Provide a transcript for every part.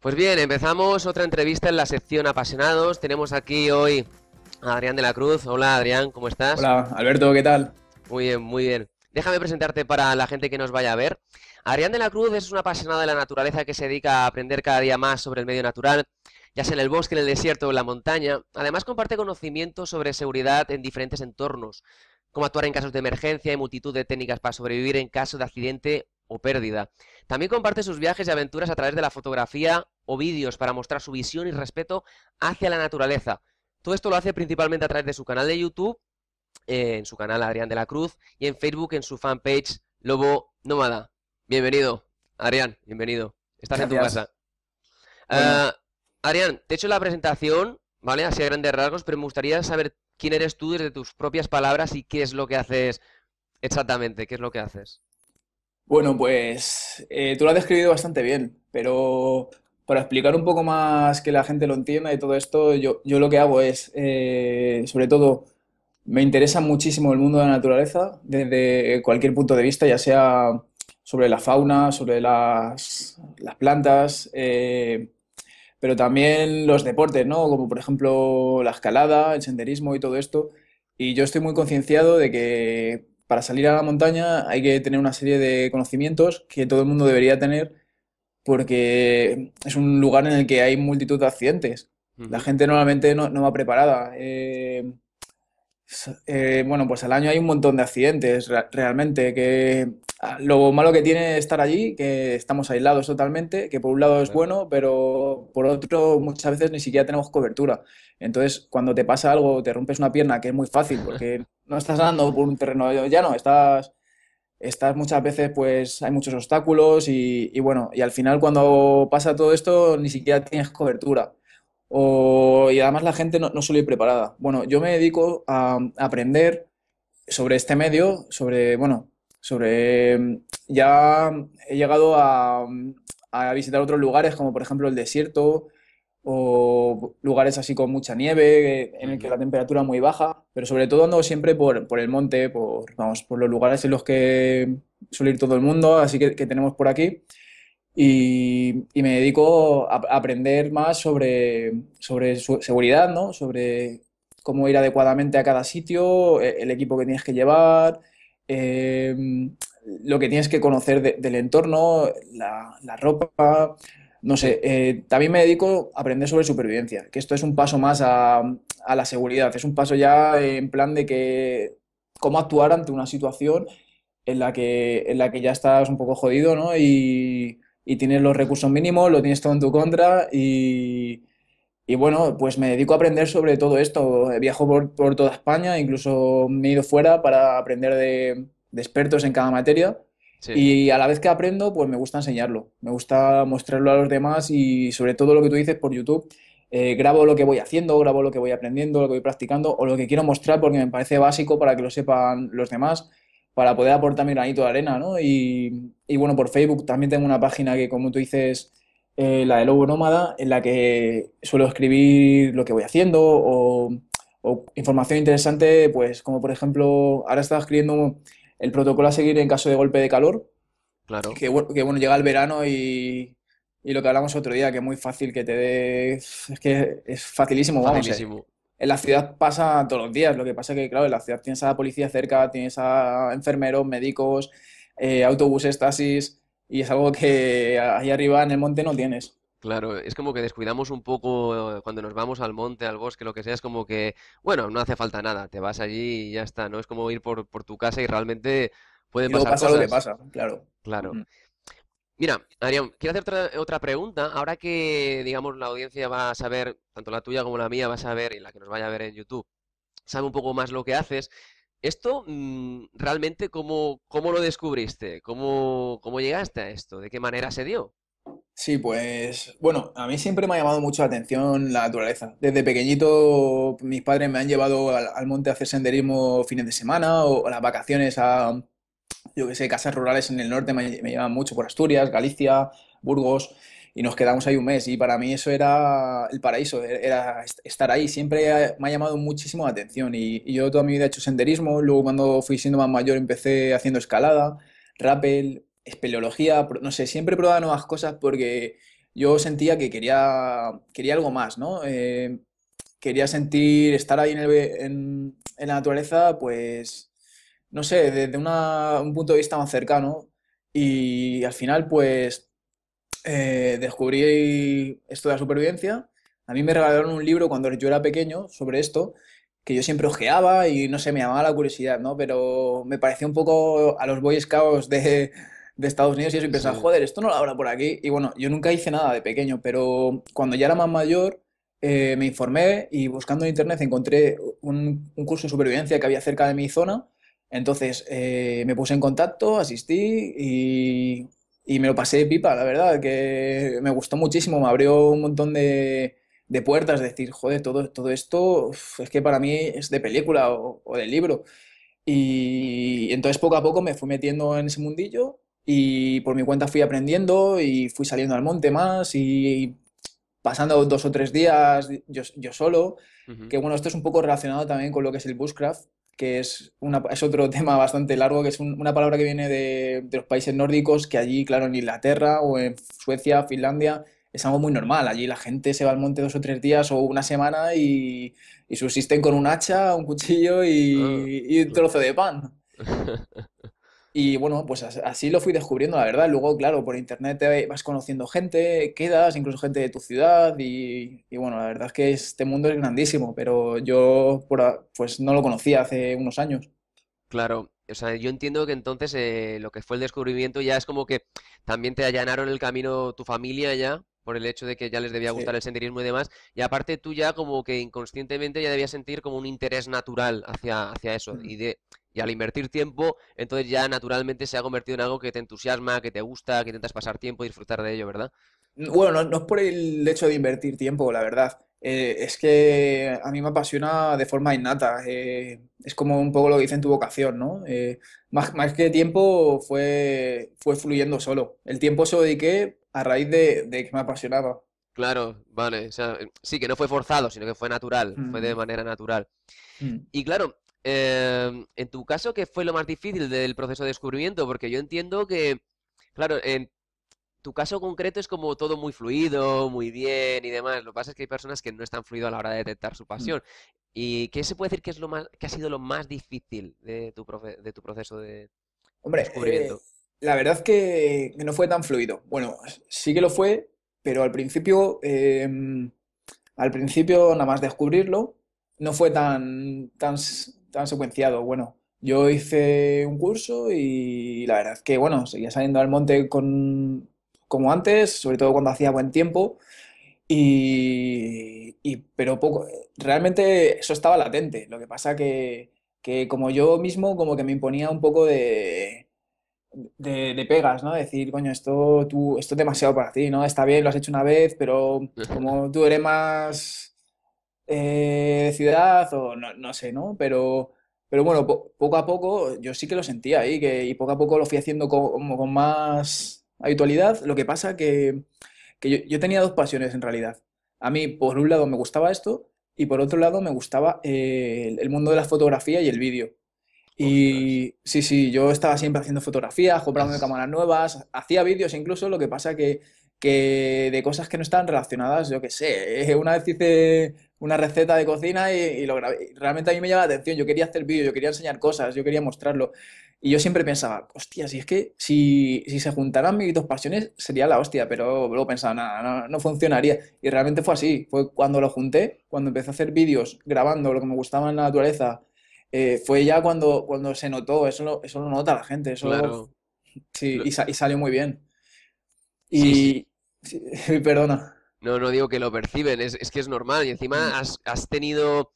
Pues bien, empezamos otra entrevista en la sección Apasionados. Tenemos aquí hoy a Adrián de la Cruz. Hola Adrián, ¿cómo estás? Hola Alberto, ¿qué tal? Muy bien, muy bien. Déjame presentarte para la gente que nos vaya a ver. Adrián de la Cruz es un apasionado de la naturaleza que se dedica a aprender cada día más sobre el medio natural, ya sea en el bosque, en el desierto o en la montaña. Además comparte conocimientos sobre seguridad en diferentes entornos, cómo actuar en casos de emergencia y multitud de técnicas para sobrevivir en caso de accidente o pérdida. También comparte sus viajes y aventuras a través de la fotografía o vídeos para mostrar su visión y respeto hacia la naturaleza. Todo esto lo hace principalmente a través de su canal de YouTube, eh, en su canal Adrián de la Cruz y en Facebook en su fanpage Lobo Nómada. Bienvenido, Adrián, bienvenido. Estás en tu casa. Ah, Adrián, te he hecho la presentación, ¿vale? Así a grandes rasgos, pero me gustaría saber quién eres tú desde tus propias palabras y qué es lo que haces exactamente, qué es lo que haces. Bueno, pues eh, tú lo has descrito bastante bien, pero para explicar un poco más que la gente lo entienda y todo esto, yo, lo que hago es, eh, sobre todo, me interesa muchísimo el mundo de la naturaleza desde cualquier punto de vista, ya sea sobre la fauna, sobre las, plantas, eh, pero también los deportes, ¿no? Como por ejemplo la escalada, el senderismo y todo esto. Y yo estoy muy concienciado de que para salir a la montaña hay que tener una serie de conocimientos que todo el mundo debería tener porque es un lugar en el que hay multitud de accidentes. La gente normalmente no, va preparada. Eh, eh, bueno, pues al año hay un montón de accidentes realmente. Que ah, lo malo que tiene estar allí, que estamos aislados totalmente, que por un lado es bueno, pero por otro muchas veces ni siquiera tenemos cobertura. Entonces, cuando te pasa algo, te rompes una pierna, que es muy fácil, porque no estás andando por un terreno llano, estás, estás muchas veces, pues hay muchos obstáculos y, bueno, y al final cuando pasa todo esto ni siquiera tienes cobertura. O, y además la gente no, no suele ir preparada. Bueno, yo me dedico a, aprender sobre este medio, sobre, bueno, sobre, ya he llegado a, a visitar otros lugares como por ejemplo el desierto, o lugares así con mucha nieve, en el que la temperatura es muy baja, pero sobre todo ando siempre por, por el monte, por, vamos, por los lugares en los que suele ir todo el mundo, así que, que tenemos por aquí. Y, me dedico a, aprender más sobre, sobre seguridad, ¿no? sobre cómo ir adecuadamente a cada sitio, e, el equipo que tienes que llevar, em, lo que tienes que conocer del entorno, la, la ropa, no sé, eh, también me dedico a aprender sobre supervivencia, que esto es un paso más a, la seguridad, es un paso ya en plan de que cómo actuar ante una situación en la que, en la que ya estás un poco jodido, ¿no? Y, tienes los recursos mínimos, lo tienes todo en tu contra y, bueno, pues me dedico a aprender sobre todo esto. Viajo por, toda España, incluso me he ido fuera para aprender de expertos en cada materia y a la vez que aprendo, pues me gusta enseñarlo, me gusta mostrarlo a los demás y sobre todo lo que tú dices por YouTube, eh, grabo lo que voy haciendo, grabo lo que voy aprendiendo, lo que voy practicando o lo que quiero mostrar porque me parece básico para que lo sepan los demás, para poder aportar mi granito de arena, ¿no? Y, bueno, por Facebook también tengo una página que, como tú dices, eh, la de Lobo Nómada, en la que suelo escribir lo que voy haciendo o, o información interesante, pues como por ejemplo, ahora estaba escribiendo el protocolo a seguir en caso de golpe de calor. Claro. Que, bueno, llega el verano y, lo que hablamos otro día, que es muy fácil que te dé. Es que es facilísimo, vamos. Eh. Facilísimo. En la ciudad pasa todos los días. Lo que pasa es que, claro, en la ciudad tienes a la policía cerca, tienes a enfermeros, médicos, eh, autobuses, taxis, y es algo que ahí arriba en el monte no tienes. Claro, es como que descuidamos un poco eh, cuando nos vamos al monte, al bosque, lo que sea, es como que, bueno, no hace falta nada, te vas allí y ya está, ¿no? Es como ir por, tu casa y realmente pueden pasar pasa cosas. lo que pasa, claro. Claro. Mira, Adrián, quiero hacer otra, otra, pregunta. Ahora que, digamos, la audiencia va a saber, tanto la tuya como la mía va a saber, y la que nos vaya a ver en YouTube, sabe un poco más lo que haces. ¿Esto mm, realmente cómo, cómo lo descubriste? ¿Cómo, ¿Cómo llegaste a esto? ¿De qué manera se dio? Sí, pues bueno, a mí siempre me ha llamado mucho la atención la naturaleza. Desde pequeñito mis padres me han llevado al, monte a hacer senderismo fines de semana o las vacaciones a, yo qué sé, casas rurales en el norte me, llevan mucho por Asturias, Galicia, Burgos y nos quedamos ahí un mes y para mí eso era el paraíso, e-, era estar ahí. Siempre me ha llamado muchísimo la atención y, y yo toda mi vida he hecho senderismo, luego cuando fui siendo más mayor empecé haciendo escalada, rappel, espeleología, no sé, siempre probaba nuevas cosas porque yo sentía que quería, quería algo más, ¿no? Eh, quería sentir, estar ahí en, la naturaleza, pues, no sé, desde un punto de vista más cercano. Y al final, pues, eh, descubrí esto de la supervivencia. A mí me regalaron un libro cuando yo era pequeño sobre esto, que yo siempre ojeaba y no sé, me llamaba la curiosidad, ¿no? Pero me parecía un poco a los Boy Scouts de, de Estados Unidos y eso, y pensaba, joder, esto no lo habrá por aquí. Y bueno, yo nunca hice nada de pequeño, pero cuando ya era más mayor eh, me informé y buscando en internet encontré un, curso de supervivencia que había cerca de mi zona. Entonces eh, me puse en contacto, asistí y, me lo pasé pipa, la verdad, que me gustó muchísimo, me abrió un montón de, puertas, decir, joder, todo, todo esto es que para mí es de película o de libro. Y entonces poco a poco me fui metiendo en ese mundillo y por mi cuenta fui aprendiendo y fui saliendo al monte más y pasando dos o tres días yo, yo solo, que bueno, esto es un poco relacionado también con lo que es el bushcraft, que es, una, es otro tema bastante largo, que es una palabra que viene de, de, los países nórdicos, que allí, claro, en Inglaterra o en Suecia, Finlandia, es algo muy normal. Allí la gente se va al monte dos o tres días o una semana y, y subsisten con un hacha, un cuchillo y, ah, y un trozo de pan. Y bueno, pues así lo fui descubriendo, la verdad. Luego, claro, por internet vas conociendo gente, quedas, incluso gente de tu ciudad. Y, bueno, la verdad es que este mundo es grandísimo, pero yo por, pues no lo conocía hace unos años. Claro, o sea, yo entiendo que entonces eh, lo que fue el descubrimiento ya es como que también te allanaron el camino tu familia ya por el hecho de que ya les debía gustar el senderismo y demás. Y aparte tú ya como que inconscientemente ya debías sentir como un interés natural hacia, hacia eso. Mm. Y, de, al invertir tiempo, entonces ya naturalmente se ha convertido en algo que te entusiasma, que te gusta, que intentas pasar tiempo y disfrutar de ello, ¿verdad? Mm, bueno, no, es por el hecho de invertir tiempo, la verdad. Eh, es que a mí me apasiona de forma innata. Eh, es como un poco lo que dicen tu vocación, ¿no? Eh, más, que tiempo fue, fue fluyendo solo. El tiempo se lo dediqué a raíz de, que me apasionaba. Claro, vale. Eh, sí, que no fue forzado, sino que fue natural, fue de mm. manera natural. Mm. Y claro, em, en tu caso, ¿qué fue lo más difícil del proceso de descubrimiento? Porque yo entiendo que, claro, en tu caso concreto es como todo muy fluido, muy bien y demás. Lo que pasa es que hay personas que no están fluido a la hora de detectar su mm. pasión. ¿Y qué se puede decir que es lo más, que ha sido lo más difícil de tu, de tu proceso de Hombre, descubrimiento? Eh, la verdad es que, no fue tan fluido. Bueno, sí que lo fue, pero al principio, em, al principio, nada más descubrirlo, no fue tan, tan, tan secuenciado. Bueno, yo hice un curso y la verdad es que, bueno, seguía saliendo al monte con, como antes, sobre todo cuando hacía buen tiempo. Y, y, pero poco, realmente eso estaba latente. Lo que pasa que, que como yo mismo, como que me imponía un poco de, de, pegas, ¿no? Decir, coño, esto, tú, esto es demasiado para ti, ¿no? Está bien, lo has hecho una vez, pero como tú eres más eh, ciudad o no, sé, ¿no? Pero, pero bueno, poco a poco yo sí que lo sentía ahí que, y poco a poco lo fui haciendo con, más habitualidad. Lo que pasa que, que yo, tenía dos pasiones en realidad. A mí, por un lado, me gustaba esto y por otro lado, me gustaba eh, el mundo de la fotografía y el vídeo. Y sí, sí, yo estaba siempre haciendo fotografías, comprando cámaras nuevas, hacía vídeos incluso, lo que pasa que, que de cosas que no estaban relacionadas, yo qué sé, eh, una vez hice una receta de cocina y, lo grabé. Realmente a mí me llama la atención, yo quería hacer vídeos, yo quería enseñar cosas, yo quería mostrarlo. Y yo siempre pensaba, hostia, si es que si, si se juntaran mis dos pasiones sería la hostia, pero luego pensaba, nada, no funcionaría. Y realmente fue así, fue cuando lo junté, cuando empecé a hacer vídeos grabando lo que me gustaba en la naturaleza eh, fue ya cuando, cuando se notó, eso lo, eso lo nota la gente, eso sí, y, salió muy bien. Y perdona. No, no digo que lo perciben, es, que es normal y encima has, has tenido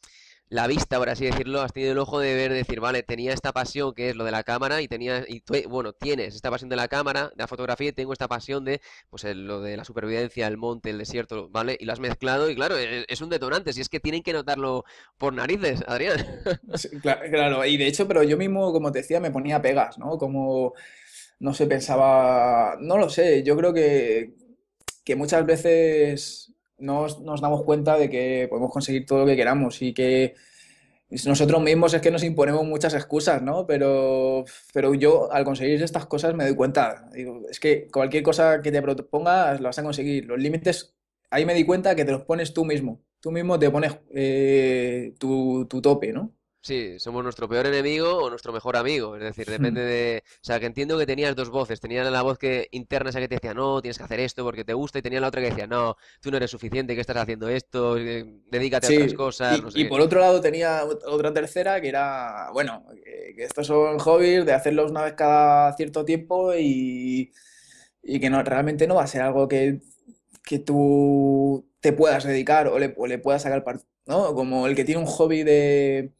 la vista, por así decirlo, has tenido el ojo de ver, decir, vale, tenía esta pasión que es lo de la cámara y tenía, y bueno, tienes esta pasión de la cámara, de la fotografía y tengo esta pasión de, pues, lo de la supervivencia, el monte, el desierto, ¿vale? Y lo has mezclado y claro, e-, es, un detonante, si es que tienen que notarlo por narices, Adrián. claro, y de hecho, pero yo mismo, como te decía, me ponía pegas, ¿no? Como, no se pensaba, no lo sé, yo creo que, que muchas veces nos, nos damos cuenta de que podemos conseguir todo lo que queramos y que nosotros mismos es que nos imponemos muchas excusas, ¿no? Pero, pero yo al conseguir estas cosas me doy cuenta. Digo, es que cualquier cosa que te propongas lo vas a conseguir. Los límites, ahí me di cuenta que te los pones tú mismo. Tú mismo te pones eh, tu, tu tope, ¿no? Sí, somos nuestro peor enemigo o nuestro mejor amigo. Es decir, hmm. depende de. O sea, que entiendo que tenías dos voces. Tenías la voz que interna esa que te decía, no, tienes que hacer esto porque te gusta, y tenía la otra que decía, no, tú no eres suficiente, que estás haciendo esto, eh, dedícate a otras cosas. Y, por otro lado tenía otra tercera que era, bueno, que estos son hobbies de hacerlos una vez cada cierto tiempo y, y que no, realmente no va a ser algo que, que tú te puedas dedicar o le, o le puedas sacar partido. ¿no? Como el que tiene un hobby de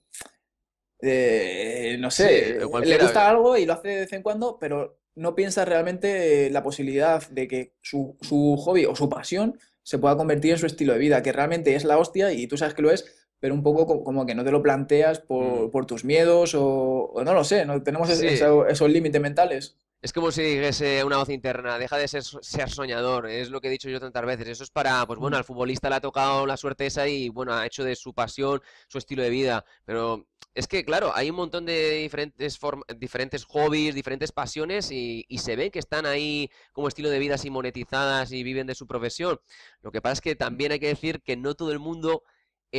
eh, no sé, le gusta algo y lo hace de vez en cuando, pero no piensa realmente la posibilidad de que su, hobby o su pasión se pueda convertir en su estilo de vida, que realmente es la hostia y tú sabes que lo es, pero un poco como que no te lo planteas por, mm. tus miedos o, no lo sé, no tenemos esos límites mentales. Es como si dijese una voz interna, deja de ser, soñador, es lo que he dicho yo tantas veces. Eso es para, pues bueno, al futbolista le ha tocado la suerte esa y bueno, ha hecho de su pasión su estilo de vida. Pero es que, claro, hay un montón de diferentes, diferentes hobbies, diferentes pasiones y, y se ven que están ahí como estilo de vida así monetizadas y viven de su profesión. Lo que pasa es que también hay que decir que no todo el mundo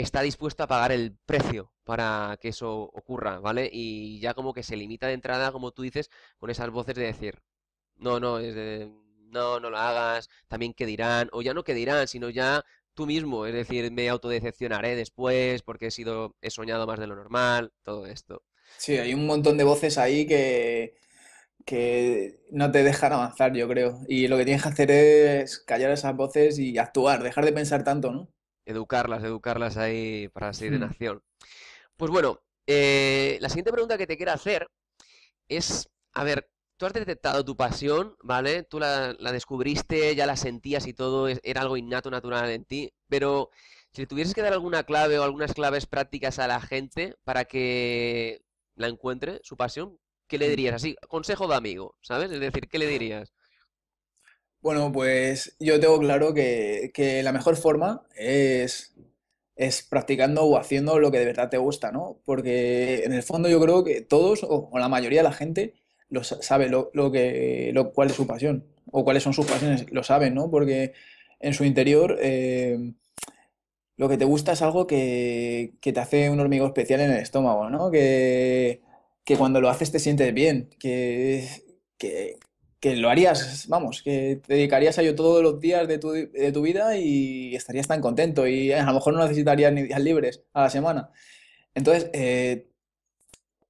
está dispuesto a pagar el precio para que eso ocurra, ¿vale? Y ya como que se limita de entrada, como tú dices, con esas voces de decir, no, no, no, no lo hagas, también qué dirán, o ya no qué dirán, sino ya tú mismo, es decir, me autodecepcionaré después porque he sido, he soñado más de lo normal, todo esto. Sí, hay un montón de voces ahí que, que no te dejan avanzar, yo creo. Y lo que tienes que hacer es callar esas voces y actuar, dejar de pensar tanto, ¿no? educarlas, educarlas ahí para seguir en hmm. acción. Pues bueno, eh, la siguiente pregunta que te quiero hacer es, a ver, tú has detectado tu pasión, ¿vale? Tú la, descubriste, ya la sentías y todo, era algo innato, natural en ti, pero si tuvieses que dar alguna clave o algunas claves prácticas a la gente para que la encuentre, su pasión, ¿qué le hmm. dirías? Así, consejo de amigo, ¿sabes? Es decir, ¿qué le ah. dirías? Bueno, pues yo tengo claro que, la mejor forma es, es practicando o haciendo lo que de verdad te gusta, ¿no? Porque en el fondo yo creo que todos o, la mayoría de la gente lo sabe lo, que, lo, cuál es su pasión o cuáles son sus pasiones, lo saben, ¿no? Porque en su interior eh, lo que te gusta es algo que, que, te hace un hormigo especial en el estómago, ¿no? Que, que cuando lo haces te sientes bien, que, que, que lo harías, vamos, que te dedicarías a ello todos los días de tu, vida y estarías tan contento y a lo mejor no necesitarías ni días libres a la semana. Entonces, eh,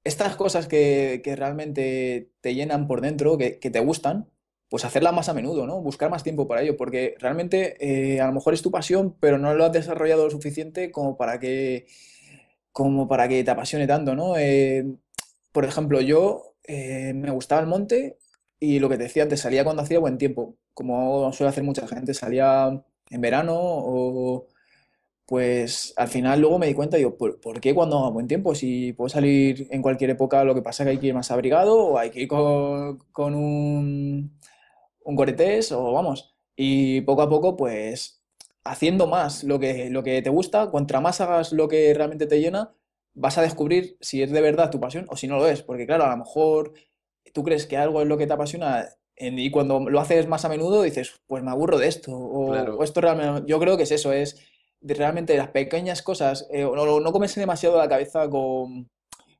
estas cosas que, realmente te llenan por dentro, que, te gustan, pues hacerlas más a menudo, ¿no? Buscar más tiempo para ello, porque realmente eh, a lo mejor es tu pasión, pero no lo has desarrollado lo suficiente como para que, como para que te apasione tanto, ¿no? Eh, por ejemplo, yo me gustaba el monte y lo que te decía antes, salía cuando hacía buen tiempo, como suele hacer mucha gente, salía en verano o pues al final luego me di cuenta, digo, ¿por, qué cuando hago buen tiempo? Si puedo salir en cualquier época, lo que pasa es que hay que ir más abrigado o hay que ir con, un, un coretés o vamos. Y poco a poco, pues haciendo más lo que, lo que te gusta, contra más hagas lo que realmente te llena, vas a descubrir si es de verdad tu pasión o si no lo es. Porque claro, a lo mejor tú crees que algo es lo que te apasiona y cuando lo haces más a menudo dices, pues me aburro de esto, o, esto realmente, yo creo que es eso, es de realmente las pequeñas cosas, eh, no, no demasiado la cabeza con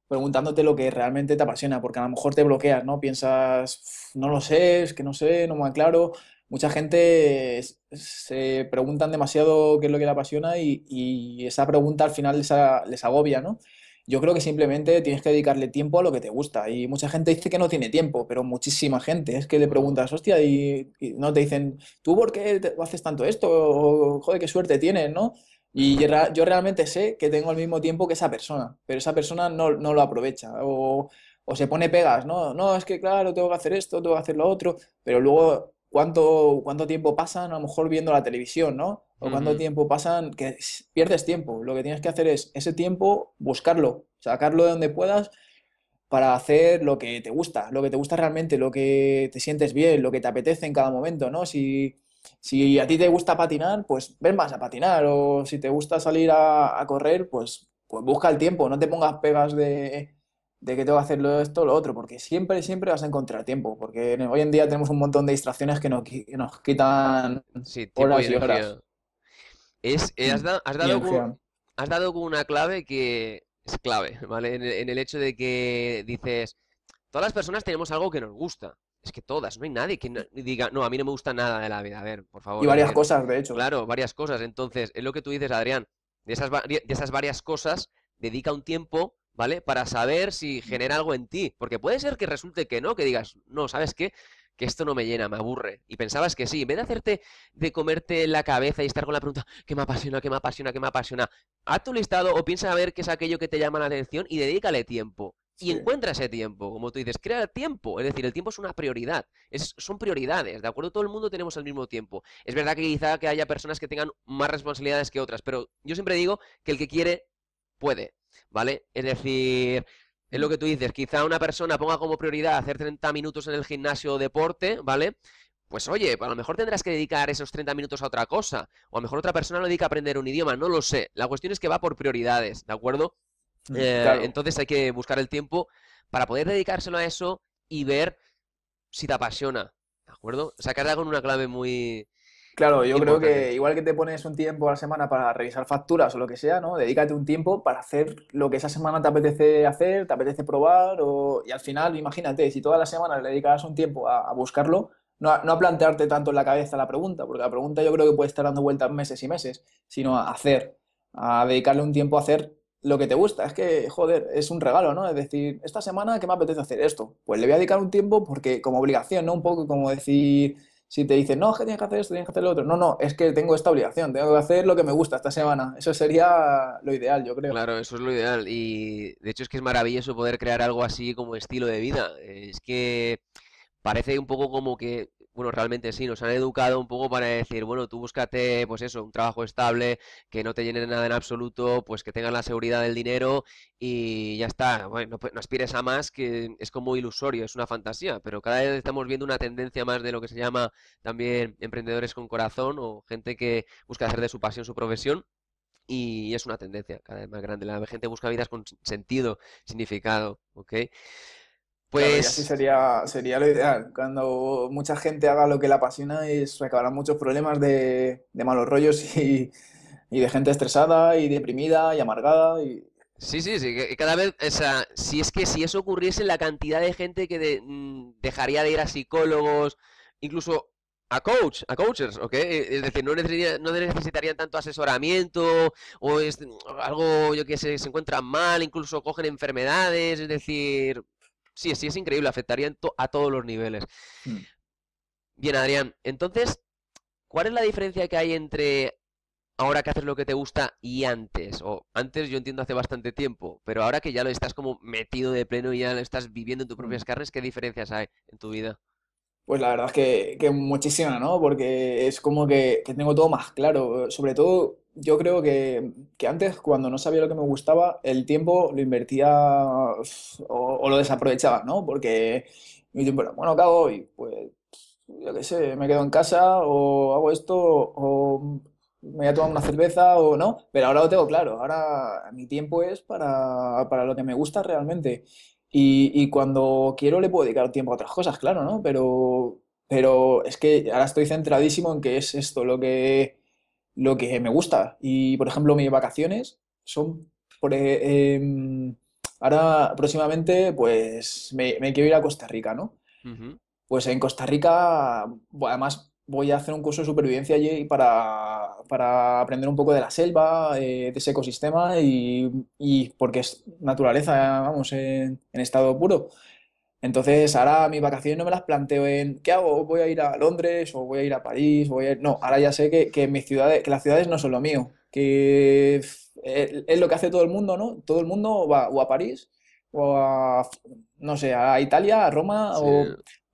preguntándote lo que realmente te apasiona, porque a lo mejor te bloqueas, ¿no? Piensas, no lo sé, que no sé, no me aclaro. Mucha gente se preguntan demasiado qué es lo que le apasiona y, esa pregunta al final les agobia, ¿no? Yo creo que simplemente tienes que dedicarle tiempo a lo que te gusta. Y mucha gente dice que no tiene tiempo, pero muchísima gente es que le preguntas, hostia, y, no te dicen, ¿tú por qué haces tanto esto? O, joder, qué suerte tienes, ¿no? Y yo, realmente sé que tengo el mismo tiempo que esa persona, pero esa persona no, lo aprovecha. O, se pone pegas, ¿no? No, es que claro, tengo que hacer esto, tengo que hacer lo otro, pero luego, ¿cuánto, cuánto tiempo pasan a lo mejor viendo la televisión, ¿no? o tiempo pasan, que pierdes tiempo. Lo que tienes que hacer es ese tiempo buscarlo, sacarlo de donde puedas para hacer lo que te gusta, lo que te gusta realmente, lo que te sientes bien, lo que te apetece en cada momento, ¿no? Si, si a ti te gusta patinar, pues ven más a patinar, o si te gusta salir a, correr, pues, pues busca el tiempo, no te pongas pegas de, de que tengo que hacer esto o lo otro, porque siempre, siempre vas a encontrar tiempo, porque hoy en día tenemos un montón de distracciones que nos, nos quitan sí, horas y horas. Es, eh, has, dado una clave que es clave, ¿vale? En, el hecho de que dices, todas las personas tenemos algo que nos gusta. Es que todas, no hay nadie que diga, no, a mí no me gusta nada de la vida, a ver, por favor. Y varias eh, cosas, de hecho. Claro, varias cosas. Entonces, es lo que tú dices, Adrián, de esas, de esas varias cosas, dedica un tiempo ¿vale? Para saber si genera algo en ti. Porque puede ser que resulte que no, que digas, no, ¿sabes qué? que esto no me llena, me aburre. Y pensabas que sí, en vez de hacerte de comerte la cabeza y estar con la pregunta, ¿qué me apasiona, qué me apasiona, qué me apasiona? Haz tu listado o piensa a ver qué es aquello que te llama la atención y dedícale tiempo. Y encuentra ese tiempo, como tú dices, crea tiempo, es decir, el tiempo es una prioridad, son prioridades, ¿de acuerdo? Todo el mundo tenemos el mismo tiempo. Es verdad que quizá que haya personas que tengan más responsabilidades que otras, pero yo siempre digo que el que quiere, puede, ¿vale? Es decir, es lo que tú dices, quizá una persona ponga como prioridad hacer 30 minutos en el gimnasio o deporte, ¿vale? Pues oye, a lo mejor tendrás que dedicar esos 30 minutos a otra cosa, o a lo mejor otra persona lo dedica a aprender un idioma, no lo sé. La cuestión es que va por prioridades, ¿de acuerdo? Mm, eh, entonces hay que buscar el tiempo para poder dedicárselo a eso y ver si te apasiona, ¿de acuerdo? O sea, con una clave muy, Claro, yo creo que igual que te pones un tiempo a la semana para revisar facturas o lo que sea, ¿no? Dedícate un tiempo para hacer lo que esa semana te apetece hacer, te apetece probar o... y al final, imagínate, si toda la semana le dedicas un tiempo a, buscarlo, no a, no a, plantearte tanto en la cabeza la pregunta, porque la pregunta yo creo que puede estar dando vueltas meses y meses, sino a hacer, a dedicarle un tiempo a hacer lo que te gusta. Es que, joder, es un regalo, ¿no? Es decir, esta semana, ¿qué me apetece hacer esto? Pues le voy a dedicar un tiempo porque como obligación, ¿no? Un poco como decir si te dicen, no, es que tienes que hacer esto, tienes que hacer lo otro. No, no, es que tengo esta obligación, tengo que hacer lo que me gusta esta semana. Eso sería lo ideal, yo creo. Claro, eso es lo ideal. Y de hecho es que es maravilloso poder crear algo así como estilo de vida. Es que parece un poco como que bueno, realmente sí, nos han educado un poco para decir, bueno, tú búscate, pues eso, un trabajo estable, que no te llene nada en absoluto, pues que tengas la seguridad del dinero y ya está. Bueno, no, pues, no aspires a más, que es como ilusorio, es una fantasía, pero cada vez estamos viendo una tendencia más de lo que se llama también emprendedores con corazón o gente que busca hacer de su pasión su profesión y es una tendencia cada vez más grande. La gente busca vidas con sentido, significado, ¿ok? Pues sería, sería lo ideal. Cuando mucha gente haga lo que le apasiona, es se acabarán muchos problemas de, malos rollos y, de gente estresada y deprimida y amargada. Y... Sí, sí, sí. cada vez, o si es que si eso ocurriese, la cantidad de gente que mm, dejaría de ir a psicólogos, incluso a coach, a coaches, ¿ok? Eh, es decir, no, necesitarían, tanto asesoramiento o algo, yo qué sé, se encuentran mal, incluso cogen enfermedades, es decir, sí, sí, es increíble, afectaría a todos los niveles. Hmm. Bien, Adrián, entonces, ¿cuál es la diferencia que hay entre ahora que haces lo que te gusta y antes? O antes yo entiendo hace bastante tiempo, pero ahora que ya lo estás como metido de pleno y ya lo estás viviendo en tus hmm. propias carnes, ¿qué diferencias hay en tu vida? Pues la verdad es que, muchísima, ¿no? Porque es como que, tengo todo más claro. Sobre todo, yo creo que, antes, cuando no sabía lo que me gustaba, el tiempo lo invertía o, lo desaprovechaba, ¿no? Porque mi tiempo era, bueno, ¿qué y Pues, yo qué sé, me quedo en casa o hago esto o me voy a tomar una cerveza o no, pero ahora lo tengo claro, ahora mi tiempo es para, para lo que me gusta realmente. Y, cuando quiero le puedo dedicar tiempo a otras cosas, claro, ¿no? Pero, pero es que ahora estoy centradísimo en que es esto lo que, lo que me gusta. Y, por ejemplo, mis vacaciones son... Por, e, em, ahora, próximamente, pues me, quiero ir a Costa Rica, ¿no? Pues en Costa Rica, además, voy a hacer un curso de supervivencia allí para, para aprender un poco de la selva, eh, de ese ecosistema y, y, porque es naturaleza, vamos, en, en, estado puro. Entonces ahora mis vacaciones no me las planteo en ¿qué hago? ¿Voy a ir a Londres o voy a ir a París? Voy No, ahora ya sé que, que, mis ciudades, que las ciudades no son lo mío, que eh, es, lo que hace todo el mundo, ¿no? Todo el mundo va o a París o a, no sé, a Italia, a Roma o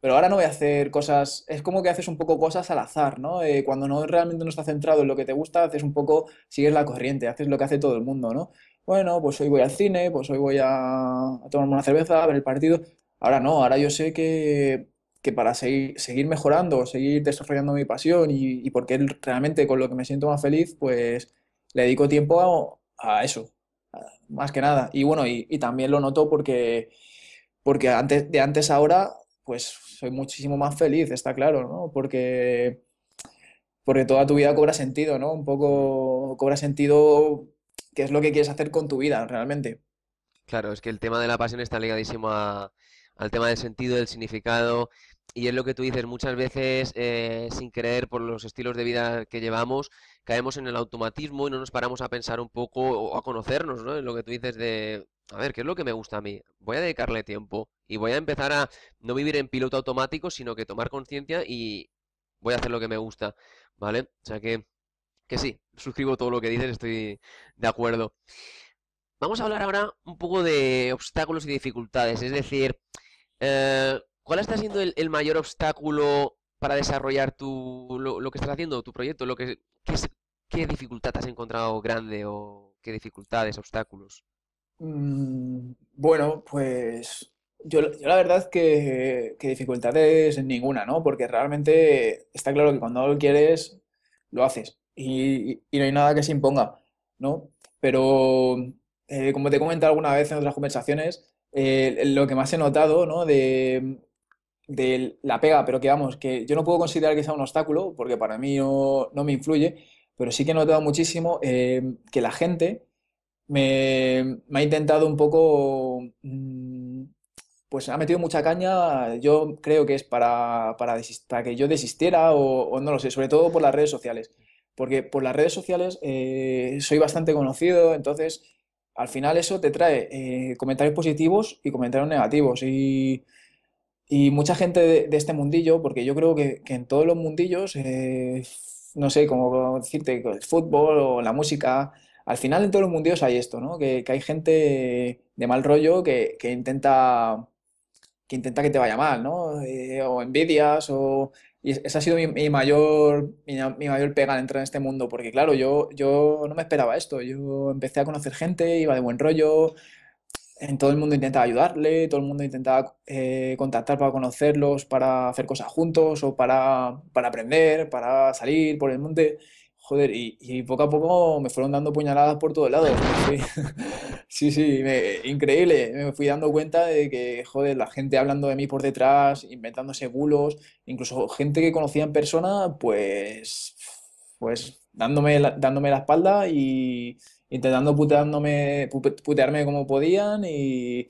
pero ahora no voy a hacer cosas, es como que haces un poco cosas al azar, ¿no? Eh, cuando no realmente no estás centrado en lo que te gusta, haces un poco, sigues la corriente, haces lo que hace todo el mundo, ¿no? Bueno, pues hoy voy al cine, pues hoy voy a, tomarme una cerveza, a ver el partido. Ahora no, ahora yo sé que, que para seguir, seguir mejorando, seguir desarrollando mi pasión y, porque realmente con lo que me siento más feliz, pues le dedico tiempo a, eso, más que nada. Y bueno, y, también lo noto porque, porque antes, de antes a ahora pues soy muchísimo más feliz, está claro, ¿no? Porque, porque toda tu vida cobra sentido, ¿no? Un poco cobra sentido qué es lo que quieres hacer con tu vida realmente. Claro, es que el tema de la pasión está ligadísimo al tema del sentido, del significado, y es lo que tú dices, muchas veces eh, sin creer por los estilos de vida que llevamos, caemos en el automatismo y no nos paramos a pensar un poco o a conocernos, ¿no? En lo que tú dices de a ver, ¿qué es lo que me gusta a mí? Voy a dedicarle tiempo y voy a empezar a no vivir en piloto automático, sino que tomar conciencia y voy a hacer lo que me gusta, ¿vale? O sea que, que sí, suscribo todo lo que dices, estoy de acuerdo. Vamos a hablar ahora un poco de obstáculos y dificultades, es decir, eh, ¿cuál está siendo el, mayor obstáculo para desarrollar tu, lo, que estás haciendo, tu proyecto? Lo que, ¿Qué dificultad has encontrado grande o qué dificultades, obstáculos? Mm, bueno, pues yo, la verdad que, dificultades ninguna, ¿no? Porque realmente está claro que cuando lo quieres, lo haces y, no hay nada que se imponga, ¿no? Pero eh, como te he comentado alguna vez en otras conversaciones, eh, lo que más he notado, ¿no? De, la pega, pero que vamos, que yo no puedo considerar que sea un obstáculo, porque para mí no, me influye, pero sí que he notado muchísimo eh, que la gente me, ha intentado un poco, mm, pues ha metido mucha caña, yo creo que es para, para, que yo desistiera o, no lo sé, sobre todo por las redes sociales, porque por las redes sociales eh, soy bastante conocido, entonces al final eso te trae eh, comentarios positivos y comentarios negativos y... Y mucha gente de, este mundillo, porque yo creo que, que en todos los mundillos, eh, no sé cómo decirte, el fútbol o la música, al final en todos los mundios hay esto, ¿no? Que, hay gente de mal rollo que, intenta que intenta que te vaya mal, ¿no? Eh, o envidias, o... Y esa ha sido mi, mayor, mi, mayor pega al entrar en este mundo, porque claro, yo, yo no me esperaba esto, yo empecé a conocer gente, iba de buen rollo, en todo el mundo intentaba ayudarle, todo el mundo intentaba eh, contactar para conocerlos, para hacer cosas juntos, o para, para aprender, para salir por el monte joder, y, poco a poco me fueron dando puñaladas por todos lados. Sí, sí, increíble. Me fui dando cuenta de que, joder, la gente hablando de mí por detrás, inventándose bulos, incluso gente que conocía en persona, pues, pues dándome la, dándome la espalda y intentando puteándome, putearme como podían y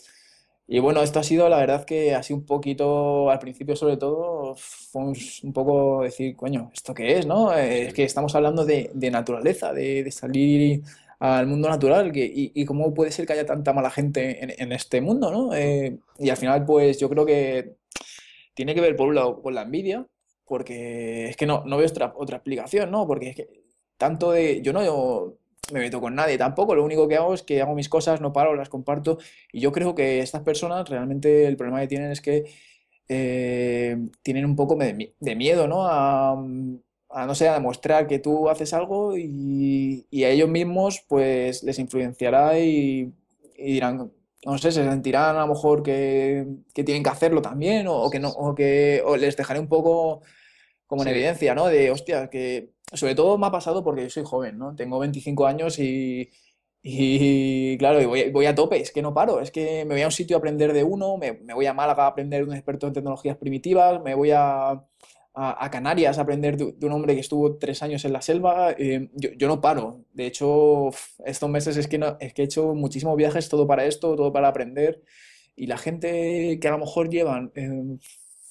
y bueno, esto ha sido, la verdad, que así un poquito, al principio sobre todo, fue un, poco decir, coño, ¿esto qué es, no? Eh, es que estamos hablando de, naturaleza, de, salir al mundo natural, y, cómo puede ser que haya tanta mala gente en, este mundo, ¿no? Eh, y al final, pues yo creo que tiene que ver, por un lado, con la envidia, porque es que no, no veo otra, otra explicación, ¿no? Porque es que tanto de, yo no, yo, me meto con nadie tampoco, lo único que hago es que hago mis cosas, no paro, las comparto y yo creo que estas personas realmente el problema que tienen es que eh, tienen un poco de, miedo, ¿no? A, no sé, a demostrar que tú haces algo y, a ellos mismos pues les influenciará y, dirán, no sé, se sentirán a lo mejor que, tienen que hacerlo también o, que no, o que les dejaré un poco como en evidencia, ¿no? De, hostia, que sobre todo me ha pasado porque yo soy joven, ¿no? Tengo 25 años y, claro, voy, a tope, es que no paro, es que me voy a un sitio a aprender de uno, me, voy a Málaga a aprender de un experto en tecnologías primitivas, me voy a, a, Canarias a aprender de, un hombre que estuvo tres años en la selva, eh, yo, no paro. De hecho, estos meses es que, no, es que he hecho muchísimos viajes, todo para esto, todo para aprender. Y la gente que a lo mejor llevan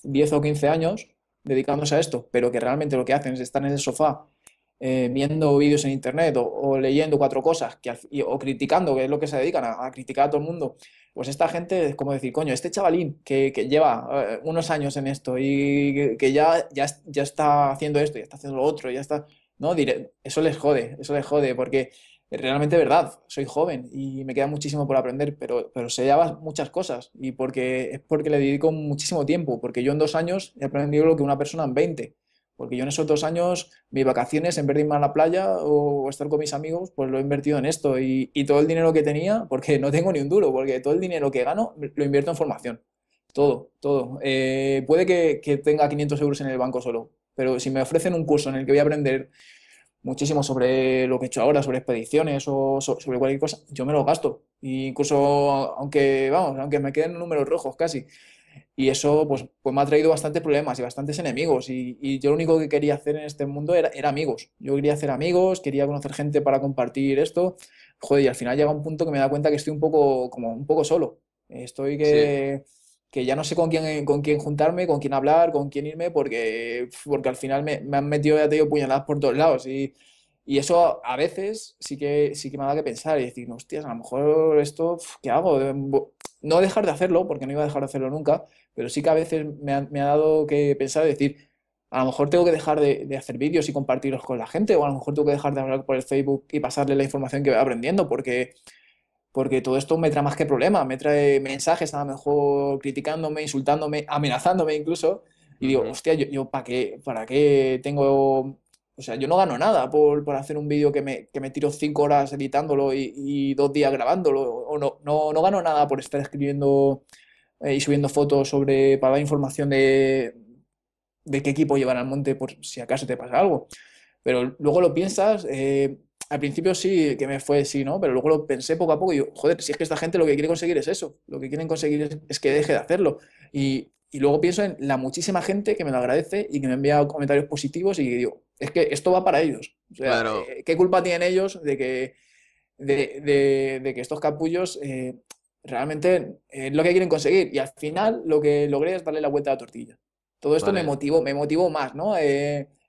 10 eh, o 15 años, dedicándose a esto, pero que realmente lo que hacen es estar en el sofá eh, viendo vídeos en internet o, leyendo cuatro cosas o criticando, que es lo que se dedican a, criticar a todo el mundo, pues esta gente es como decir, coño, este chavalín que, lleva eh, unos años en esto y que, ya, ya, está haciendo esto, ya está haciendo lo otro, ya está... No, eso les jode, eso les jode, porque realmente verdad, soy joven y me queda muchísimo por aprender, pero, pero sé ya muchas cosas y porque es porque le dedico muchísimo tiempo, porque yo en dos años he aprendido lo que una persona en 20, porque yo en esos dos años mis vacaciones, en vez de irme a la playa o, estar con mis amigos, pues lo he invertido en esto y, todo el dinero que tenía, porque no tengo ni un duro, porque todo el dinero que gano lo invierto en formación, todo, todo. Eh, puede que, que tenga 500 euros en el banco solo, pero si me ofrecen un curso en el que voy a aprender muchísimo sobre lo que he hecho ahora, sobre expediciones o sobre cualquier cosa, yo me lo gasto. incluso, aunque, vamos, aunque me queden números rojos casi. Y eso pues, pues me ha traído bastantes problemas y bastantes enemigos. Y, yo lo único que quería hacer en este mundo era, amigos. Yo quería hacer amigos, quería conocer gente para compartir esto. Joder, y al final llega un punto que me da cuenta que estoy un poco, como un poco solo. Estoy que que ya no sé con quién, con quién juntarme, con quién hablar, con quién irme, porque, porque al final me, me han metido, ya te digo, puñaladas por todos lados. Y, eso a veces sí que, sí que me da que pensar y decir, hostias, a lo mejor esto, ¿qué hago? No dejar de hacerlo, porque no iba a dejar de hacerlo nunca, pero sí que a veces me ha, dado que pensar y decir, a lo mejor tengo que dejar de, de hacer vídeos y compartirlos con la gente, o a lo mejor tengo que dejar de hablar por el Facebook y pasarle la información que voy aprendiendo, porque porque todo esto me trae más que problemas, me trae mensajes a lo mejor criticándome, insultándome, amenazándome incluso. Y digo, hostia, yo, ¿para, qué, ¿para qué tengo o sea, yo no gano nada por, hacer un vídeo que me, que tiro cinco horas editándolo y, dos días grabándolo. O no, no, no, gano nada por estar escribiendo eh, y subiendo fotos sobre para dar información de, de qué equipo llevar al monte por si acaso te pasa algo. Pero luego lo piensas, eh, al principio sí que me fue sí, ¿no? Pero luego lo pensé poco a poco y digo, joder, si es que esta gente lo que quiere conseguir es eso, lo que quieren conseguir es, que deje de hacerlo. Y, luego pienso en la muchísima gente que me lo agradece y que me envía comentarios positivos y digo, es que esto va para ellos. O sea, eh, ¿qué culpa tienen ellos de que, de, que estos capullos eh, realmente eh, es lo que quieren conseguir? Y al final lo que logré es darle la vuelta a la tortilla. Todo esto me motivó, me motivó más, ¿no?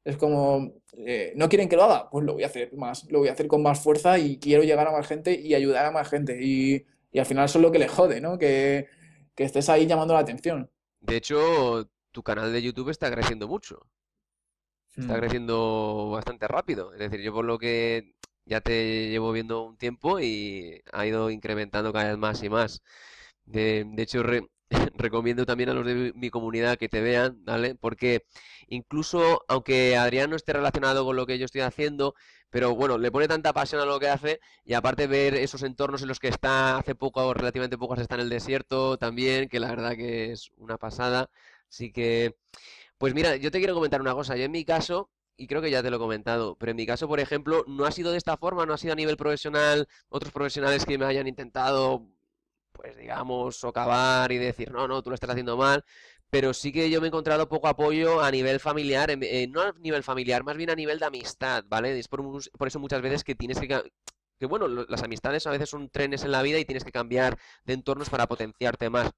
Es como, eh, no quieren que lo haga, pues lo voy a hacer más, lo voy a hacer con más fuerza y quiero llegar a más gente y ayudar a más gente. Y, al final eso es lo que les jode, ¿no? Que, estés ahí llamando la atención. De hecho, tu canal de YouTube está creciendo mucho. Está hmm. creciendo bastante rápido. Es decir, yo por lo que ya te llevo viendo un tiempo y ha ido incrementando cada vez más y más. De, de hecho, re, recomiendo también a los de mi comunidad que te vean, ¿vale? Porque incluso, aunque Adrián no esté relacionado con lo que yo estoy haciendo, pero bueno, le pone tanta pasión a lo que hace y aparte ver esos entornos en los que está hace poco o relativamente poco está en el desierto también, que la verdad que es una pasada. Así que, pues mira, yo te quiero comentar una cosa. Yo en mi caso, y creo que ya te lo he comentado, pero en mi caso, por ejemplo, no ha sido de esta forma, no ha sido a nivel profesional, otros profesionales que me hayan intentado pues digamos, socavar y decir, no, no, tú lo estás haciendo mal, pero sí que yo me he encontrado poco apoyo a nivel familiar, eh, no a nivel familiar, más bien a nivel de amistad, ¿vale? Es por, eso muchas veces que tienes que... Que bueno, las amistades a veces son trenes en la vida y tienes que cambiar de entornos para potenciarte más.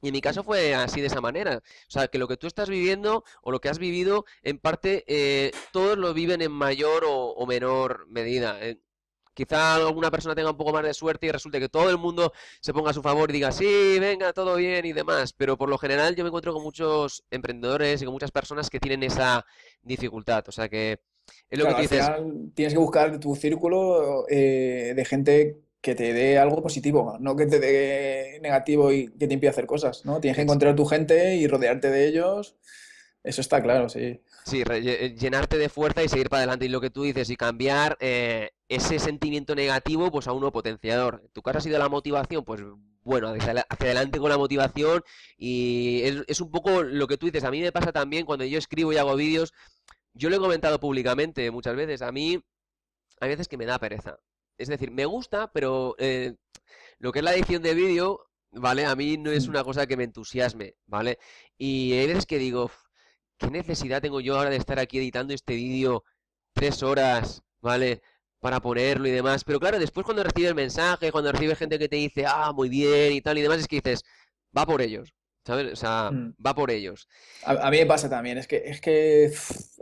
Y en mi caso fue así de esa manera. O sea, que lo que tú estás viviendo o lo que has vivido, en parte, eh, todos lo viven en mayor o, menor medida. Eh. Quizá alguna persona tenga un poco más de suerte y resulte que todo el mundo se ponga a su favor y diga, sí, venga, todo bien y demás. Pero por lo general yo me encuentro con muchos emprendedores y con muchas personas que tienen esa dificultad. O sea que es lo que dices. tienes que buscar tu círculo eh, de gente que te dé algo positivo, no que te dé negativo y que te impida hacer cosas, ¿no? Tienes que encontrar tu gente y rodearte de ellos eso está claro, sí. Sí, eh, llenarte de fuerza y seguir para adelante. Y lo que tú dices, y cambiar eh, ese sentimiento negativo pues a uno potenciador. tu caso ha sido la motivación? Pues bueno, hacia adelante con la motivación. Y es, un poco lo que tú dices. A mí me pasa también cuando yo escribo y hago vídeos. Yo lo he comentado públicamente muchas veces. A mí hay veces que me da pereza. Es decir, me gusta, pero eh, lo que es la edición de vídeo, ¿vale? A mí no es mm. una cosa que me entusiasme, ¿vale? Y hay veces que digo, ¿qué necesidad tengo yo ahora de estar aquí editando este vídeo tres horas, ¿vale? Para ponerlo y demás. Pero claro, después cuando recibes mensaje, cuando recibes gente que te dice, ah, muy bien y tal y demás, es que dices, va por ellos. ¿Sabes? O sea, mm. va por ellos. A, mí me pasa también, es que, es que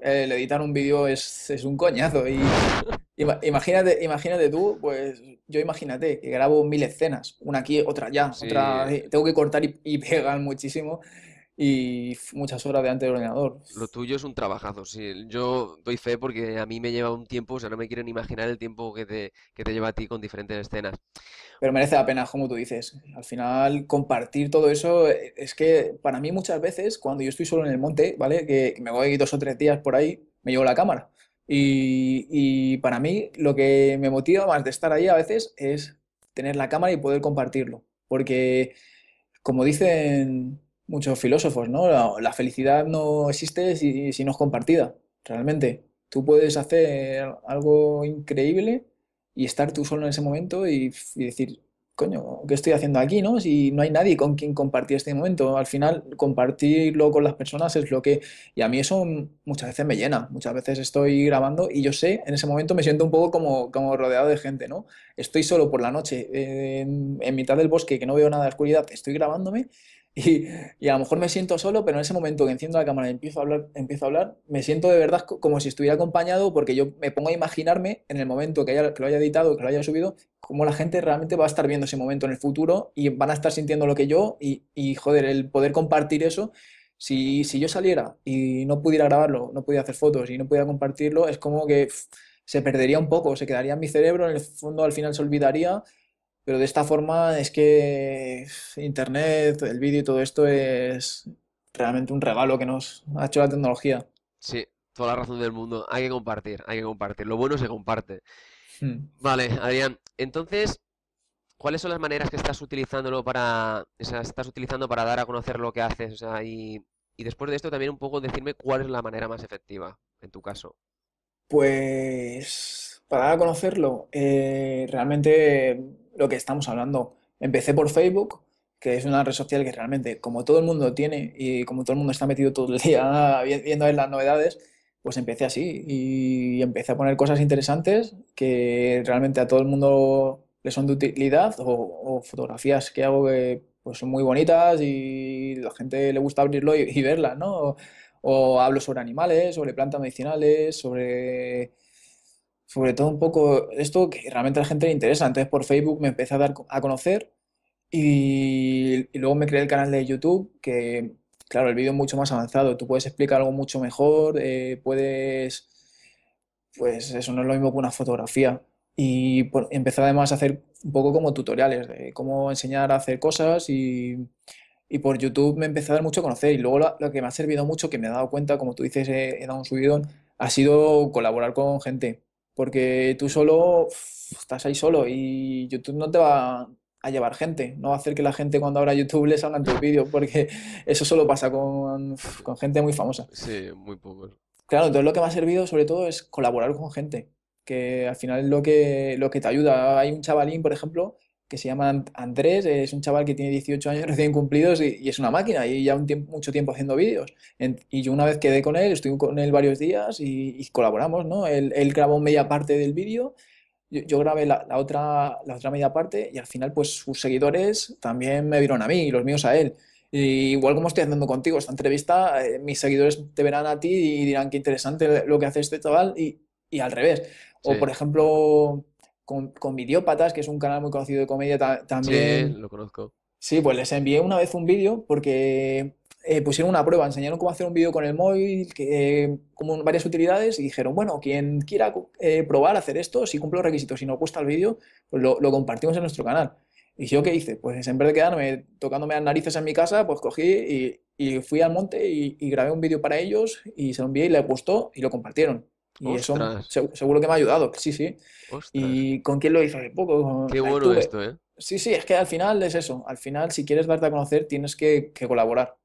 el editar un vídeo es, un coñazo. Y imagínate, imagínate tú, pues yo imagínate que grabo mil escenas, una aquí, otra allá, Tengo que cortar y, y pegar muchísimo y muchas horas delante del ordenador. Lo tuyo es un trabajazo, sí. Yo doy fe porque a mí me lleva un tiempo, o sea, no me quiero ni imaginar el tiempo que te, lleva a ti con diferentes escenas. Pero merece la pena, como tú dices. Al final, compartir todo eso, eh, es que para mí muchas veces, cuando yo estoy solo en el monte, ¿vale? Que, me voy dos o tres días por ahí, me llevo la cámara. Y, y para mí, lo que me motiva más de estar ahí a veces es tener la cámara y poder compartirlo. Porque, como dicen muchos filósofos, ¿no? La, felicidad no existe si, no es compartida, realmente. Tú puedes hacer algo increíble y estar tú solo en ese momento y, decir, coño, ¿qué estoy haciendo aquí, no? Si no hay nadie con quien compartir este momento. Al final, compartirlo con las personas es lo que... Y a mí eso muchas veces me llena. Muchas veces estoy grabando y yo sé, en ese momento me siento un poco como, rodeado de gente, ¿no? Estoy solo por la noche, eh, en, en, mitad del bosque, que no veo nada de oscuridad, estoy grabándome y, a lo mejor me siento solo, pero en ese momento que enciendo la cámara y empiezo a hablar, empiezo a hablar me siento de verdad como si estuviera acompañado porque yo me pongo a imaginarme en el momento que, lo haya editado, que lo haya subido, cómo la gente realmente va a estar viendo ese momento en el futuro y van a estar sintiendo lo que yo y, joder, el poder compartir eso. Si, si, yo saliera y no pudiera grabarlo, no pudiera hacer fotos y no pudiera compartirlo, es como que se perdería un poco, se quedaría en mi cerebro, en el fondo al final se olvidaría pero de esta forma es que Internet, el vídeo y todo esto es realmente un regalo que nos ha hecho la tecnología. Sí, toda la razón del mundo. Hay que compartir, hay que compartir. Lo bueno se comparte. Hmm. Vale, Adrián. Entonces, ¿cuáles son las maneras que estás utilizándolo para, o sea, estás utilizando para dar a conocer lo que haces? O sea, y, y después de esto también un poco decirme cuál es la manera más efectiva en tu caso. Pues para dar a conocerlo, eh, realmente lo que estamos hablando. Empecé por Facebook, que es una red social que realmente, como todo el mundo tiene y como todo el mundo está metido todo el día viendo las novedades, pues empecé así y empecé a poner cosas interesantes que realmente a todo el mundo le son de utilidad o, fotografías que hago que pues, son muy bonitas y la gente le gusta abrirlo y, verlas, ¿no? o hablo sobre animales, sobre plantas medicinales, sobre sobre todo un poco esto que realmente a la gente le interesa. Entonces por Facebook me empecé a dar a conocer y, luego me creé el canal de YouTube que, claro, el vídeo es mucho más avanzado. Tú puedes explicar algo mucho mejor, eh, puedes... Pues eso no es lo mismo que una fotografía. Y empecé además a hacer un poco como tutoriales de cómo enseñar a hacer cosas y, por YouTube me empecé a dar mucho a conocer. Y luego lo, que me ha servido mucho, que me he dado cuenta, como tú dices, he, he dado un subidón, ha sido colaborar con gente porque tú solo estás ahí solo y YouTube no te va a llevar gente, no va a hacer que la gente cuando abra YouTube les salgan tus vídeos, porque eso solo pasa con, gente muy famosa. Sí, muy pocos. Claro, entonces lo que me ha servido sobre todo es colaborar con gente, que al final es lo que, lo que te ayuda. Hay un chavalín, por ejemplo, que se llama Andrés, es un chaval que tiene 18 años recién cumplidos y, es una máquina y ya un tiempo, mucho tiempo haciendo vídeos. y yo una vez quedé con él, estuve con él varios días y, colaboramos, ¿no? Él, grabó media parte del vídeo, yo, grabé la, otra, la otra media parte y al final pues sus seguidores también me vieron a mí y los míos a él. Y igual como estoy haciendo contigo esta entrevista, eh, mis seguidores te verán a ti y dirán qué interesante lo que hace este chaval y, y al revés. O por ejemplo, con, con Videópatas, que es un canal muy conocido de comedia también. Sí, lo conozco. Sí, pues les envié una vez un vídeo porque eh, pusieron una prueba, enseñaron cómo hacer un vídeo con el móvil, que, eh, como varias utilidades, y dijeron, bueno, quien quiera eh, probar hacer esto, si cumple los requisitos, si no cuesta el vídeo, pues lo, compartimos en nuestro canal. Y yo qué hice, pues en vez de quedarme tocándome las narices en mi casa, pues cogí y, fui al monte y, y grabé un vídeo para ellos y se lo envié y les gustó y lo compartieron. Y oh, eso seguro que me ha ayudado, sí, sí. ¿Y con quién lo hizo? hace poco? Qué bueno esto, ¿eh? Sí, sí, es que al final es eso. Al final, si quieres darte a conocer, tienes que, colaborar.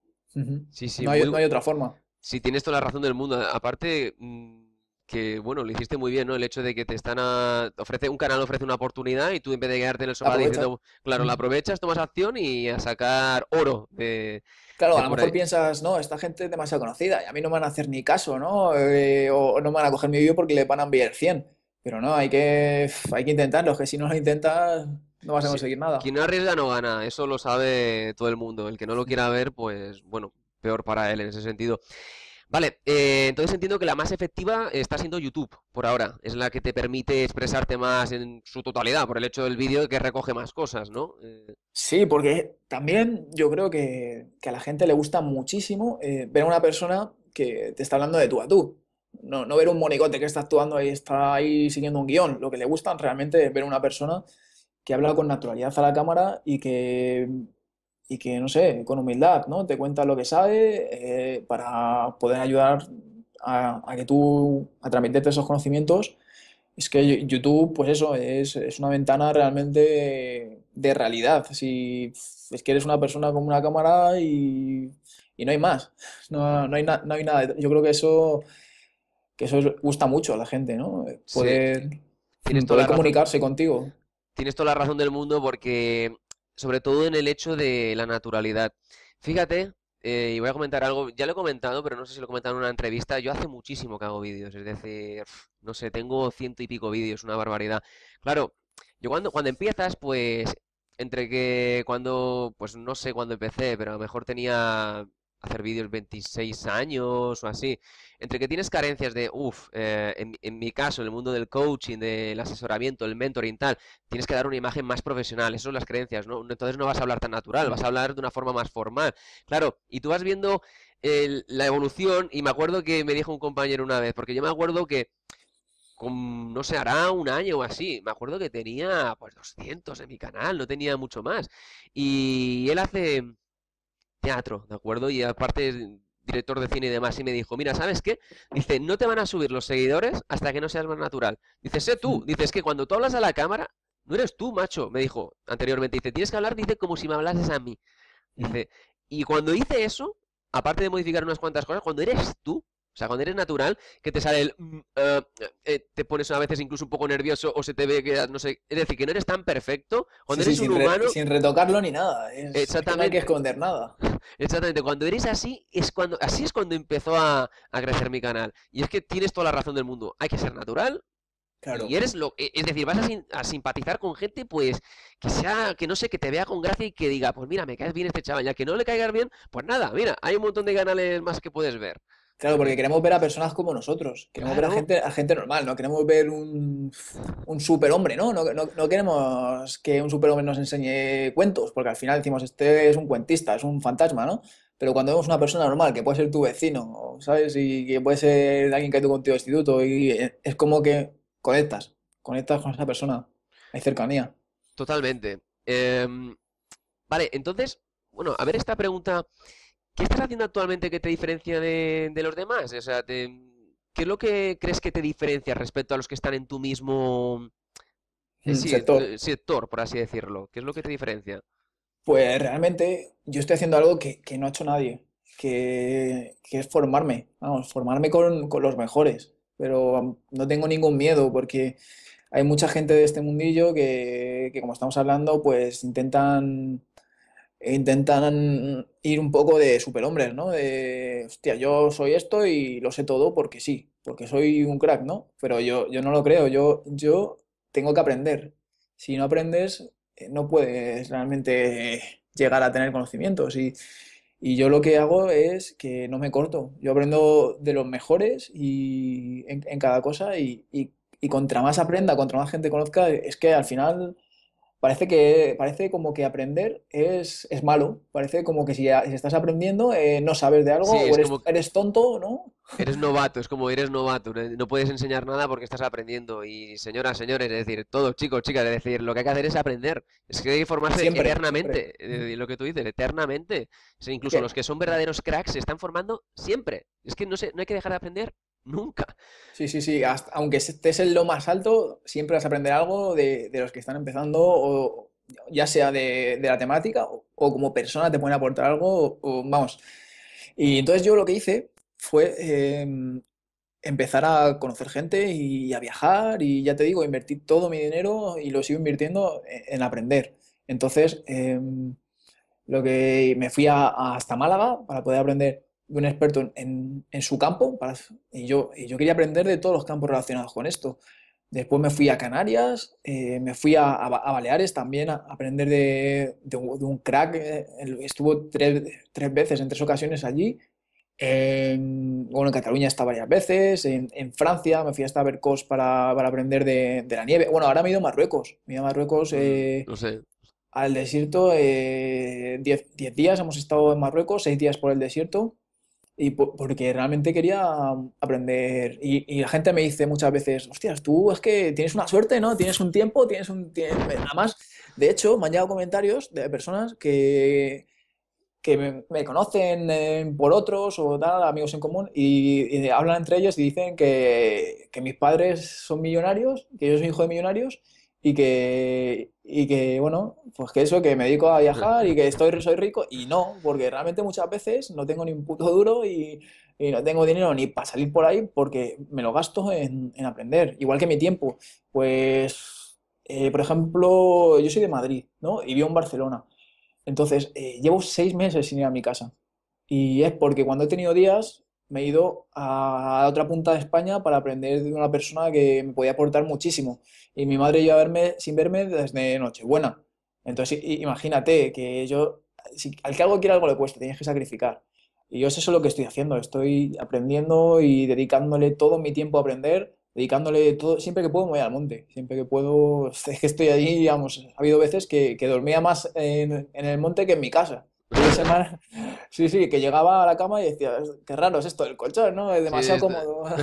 Sí, sí. No hay, otra forma. Sí, tienes toda la razón del mundo. Aparte, mm, que bueno, lo hiciste muy bien, ¿no? El hecho de que te están a... ofrece un canal ofrece una oportunidad y tú en vez de quedarte en el sofá diciendo, claro, la aprovechas, tomas acción y a sacar oro de Claro, a lo mejor piensas, no, esta gente es demasiado conocida y a mí no me van a hacer ni caso, ¿no? Eh, o no me van a coger mi vídeo porque le van a enviar 100. Pero no, hay que hay que intentarlo, que si no lo intentas no vas a conseguir nada. Quien no arriesga no gana, eso lo sabe todo el mundo. El que no lo quiera ver, pues bueno, peor para él en ese sentido. Vale, eh, entonces entiendo que la más efectiva está siendo YouTube por ahora. Es la que te permite expresarte más en su totalidad, por el hecho del vídeo que recoge más cosas, ¿no? Eh, sí, porque también yo creo que, a la gente le gusta muchísimo eh, ver a una persona que te está hablando de tú a tú. No, no ver un monigote que está actuando y está ahí siguiendo un guión. Lo que le gusta realmente es ver a una persona que habla con naturalidad a la cámara y que y que, no sé, con humildad, ¿no? Te cuenta lo que sabe eh, para poder ayudar a, que tú, a transmitirte esos conocimientos. Es que YouTube, pues eso, es, es una ventana realmente de realidad. Si es que eres una persona con una cámara y, y no hay más, no, no hay no hay nada. Yo creo que eso, que eso gusta mucho a la gente, ¿no? Poder, comunicarse contigo. Tienes toda la razón del mundo porque sobre todo en el hecho de la naturalidad. Fíjate, eh, y voy a comentar algo, ya lo he comentado, pero no sé si lo he comentado en una entrevista, yo hace muchísimo que hago vídeos, es decir, no sé, tengo ciento y pico vídeos, una barbaridad. Claro, yo cuando, cuando empiezas, pues, entre que cuando, pues no sé cuándo empecé, pero a lo mejor tenía hacer vídeos 26 años o así, entre que tienes carencias de, uff, eh, en, mi caso, en el mundo del coaching, del asesoramiento, el mentoring tal, tienes que dar una imagen más profesional, esas son las creencias, ¿no? Entonces no vas a hablar tan natural, vas a hablar de una forma más formal. Claro, y tú vas viendo la evolución y me acuerdo que me dijo un compañero una vez, porque yo me acuerdo que con, no sé, hará un año o así. Me acuerdo que tenía pues 200 en mi canal, no tenía mucho más. Y él hace teatro, ¿de acuerdo? Y aparte director de cine y demás, y me dijo, mira, ¿sabes qué? Dice, no te van a subir los seguidores hasta que no seas más natural. Dice, sé tú. Dice, es que cuando tú hablas a la cámara, no eres tú, macho, me dijo anteriormente. Dice, tienes que hablar, dice, como si me hablases a mí. Dice, y cuando hice eso, aparte de modificar unas cuantas cosas, cuando eres tú, o sea, cuando eres natural, que te sale el... Mm, eh, eh, eh, te pones a veces incluso un poco nervioso o se te ve que ah, no sé... Es decir, que no eres tan perfecto. Cuando eres un humano... sin retocarlo ni nada. exactamente. No hay que esconder nada. Exactamente. Cuando eres así, es cuando... Así es cuando empezó a, crecer mi canal. Y es que tienes toda la razón del mundo. Hay que ser natural, Claro. Y eres lo, e, es decir, vas a, a, simpatizar con gente, pues, que sea, que no sé, que te vea con gracia y que diga, pues mira, me caes bien este chaval, ya que no le caigas bien, pues nada, mira, hay un montón de canales más que puedes ver. Claro, porque queremos ver a personas como nosotros, queremos ver a gente, a gente normal, no queremos ver un, superhombre, ¿no? No, no queremos que un superhombre nos enseñe cuentos, porque al final decimos, este es un cuentista, es un fantasma, ¿no? Pero cuando vemos una persona normal, que puede ser tu vecino, ¿sabes? Y que puede ser alguien que ha ido contigo de instituto, y e, es como que conectas, conectas con esa persona, hay cercanía. Totalmente. Em, vale, entonces, bueno, a ver esta pregunta ¿Qué estás haciendo actualmente que te diferencia de, los demás? ¿qué es lo que crees que te diferencia respecto a los que están en tu mismo mm, eh, sector. por así decirlo? ¿Qué es lo que te diferencia? Pues realmente yo estoy haciendo algo que, no ha hecho nadie, que, es formarme, vamos, formarme con, los mejores, pero no tengo ningún miedo porque hay mucha gente de este mundillo que, como estamos hablando, pues intentan intentan ir un poco de superhombres, ¿no? De, hostia, yo soy esto y lo sé todo porque sí, porque soy un crack, ¿no? Pero yo, yo no lo creo, yo, yo tengo que aprender. Si no aprendes, eh, no puedes realmente llegar a tener conocimientos. Y, y yo lo que hago es que no me corto. Yo aprendo de los mejores y en, en cada cosa y, y, y, contra más aprenda, contra más gente conozca, es que al final parece que parece como que aprender es, es malo. Parece como que si, estás aprendiendo eh, no sabes de algo eres, tonto, ¿no? Eres novato, es como eres novato. No puedes enseñar nada porque estás aprendiendo. Y señoras, señores, es decir, todos chicos, chicas, es decir, lo que hay que hacer es aprender. Es que hay que formarse eternamente. Eh, lo que tú dices, eternamente. incluso los que son verdaderos cracks se están formando siempre. Es que no, sé, no hay que dejar de aprender nunca. Sí, sí, sí. aunque estés en lo más alto, siempre vas a aprender algo de, los que están empezando, o ya sea de, la temática, o, como persona te pueden aportar algo, vamos. Y entonces yo lo que hice fue em, empezar a conocer gente y a viajar, y ya te digo, invertí todo mi dinero y lo sigo invirtiendo e, en, aprender. Entonces, em, lo que me fui a hasta Málaga para poder aprender de un experto en, su campo y, yo, yo quería aprender de todos los campos relacionados con esto. Después me fui a Canarias, eh, me fui a, a, Baleares también a aprender de, un, crack. Eh, estuvo tres, veces, en tres ocasiones allí. bueno, en Cataluña está varias veces, en, Francia me fui hasta Bercos para, aprender de, la nieve. Bueno, ahora me he ido a Marruecos, me he ido a Marruecos eh, al desierto, 10 diez días hemos estado en Marruecos, seis días por el desierto y porque realmente quería um, aprender. Y, la gente me dice muchas veces, hostias, tú es que tienes una suerte, ¿no? Tienes un tiempo, tienes un... nada más de hecho, me han llegado comentarios de personas que, que me, conocen eh, por otros o tal, amigos en común, y, hablan entre ellos y dicen que, que mis padres son millonarios, que yo soy hijo de millonarios, y que, que, bueno, pues que eso, que me dedico a viajar y que estoy, soy rico, y no, porque realmente muchas veces no tengo ni un puto duro y, no tengo dinero ni para salir por ahí porque me lo gasto en, aprender, igual que mi tiempo. Pues, eh, por ejemplo, yo soy de Madrid, ¿no? Y vivo en Barcelona. Entonces, eh, llevo seis meses sin ir a mi casa. Y es porque cuando he tenido días, me he ido a, otra punta de España para aprender de una persona que me podía aportar muchísimo. Y mi madre iba a verme sin verme desde Nochebuena. Entonces, imagínate que yo, al que algo quiere algo le cuesta, tienes que sacrificar. Y yo es eso lo que estoy haciendo, estoy aprendiendo y dedicándole todo mi tiempo a aprender, dedicándole todo, siempre que puedo voy al monte, siempre que puedo, es que estoy allí, digamos, ha habido veces que, dormía más en, el monte que en mi casa, semana. Sí, sí, que llegaba a la cama y decía, qué raro es esto el colchón, ¿no? Es demasiado este, cómodo.